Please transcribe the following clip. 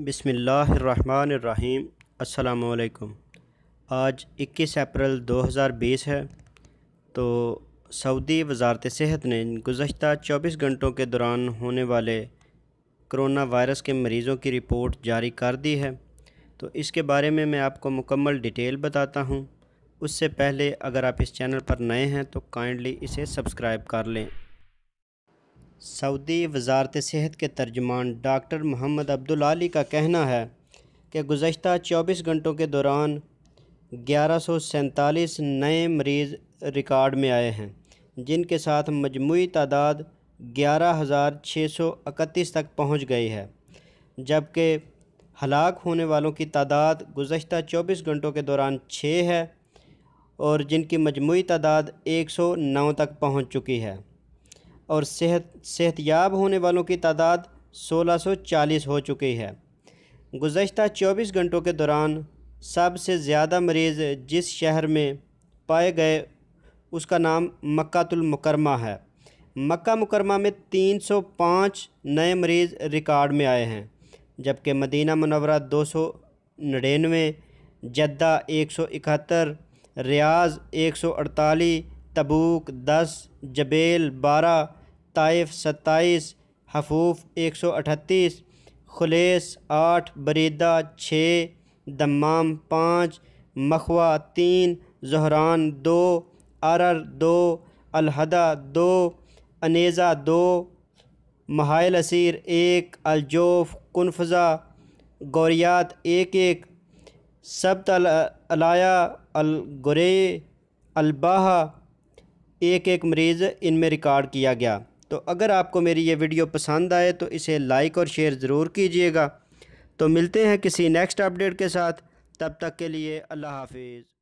बिसमीम् अल्लाम आज 21 अप्रैल 2020 है तो सऊदी वजारत सेहत ने गुज्त 24 घंटों के दौरान होने वाले करोना वायरस के मरीज़ों की रिपोर्ट जारी कर दी है तो इसके बारे में मैं आपको मुकम्मल डिटेल बताता हूँ उससे पहले अगर आप इस चैनल पर नए हैं तो काइंडली इसे सब्सक्राइब कर लें सऊदी वजारत सेहत के तर्जमान डॉक्टर मोहम्मद अब्दुलाली का कहना है कि गुज्त चौबीस घंटों के दौरान ग्यारह सौ सैंतालीस नए मरीज़ रिकॉर्ड में आए हैं जिनके साथ मजमू तादाद ग्यारह हज़ार छः सौ इकतीस तक पहुँच गई है जबकि हलाक होने वालों की तादाद गुज्त चौबीस घंटों के दौरान छः है और जिनकी मजमू तादाद एक सौ नौ तक पहुँच चुकी है और सेहत सेहतियाब होने वालों की तादाद 1640 हो चुकी है गुज्त 24 घंटों के दौरान सबसे ज़्यादा मरीज़ जिस शहर में पाए गए उसका नाम मक्तुलमकरमा है मक्का मुकरमा में 305 नए मरीज़ रिकॉर्ड में आए हैं जबकि मदीना मनवरा दो सौ जद्दा एक सौ इकहत्तर रियाज एक सौ अड़तालीस तबूक दस जबेल बारह ताइफ सत्ताईस हफूफ एक सौ अठतीस खुलेस आठ बरीदा छः दमाम पाँच मखवा तीन जहरान दो अरर दो अलहदा दो अनेज़ा दो महाल असीर एक अलजोफ कनफजा गौरियात एक एक सब्त अल अलाया अलगुरे अलबाहा एक एक मरीज़ इनमें रिकॉर्ड किया गया तो अगर आपको मेरी ये वीडियो पसंद आए तो इसे लाइक और शेयर ज़रूर कीजिएगा तो मिलते हैं किसी नेक्स्ट अपडेट के साथ तब तक के लिए अल्लाह हाफिज़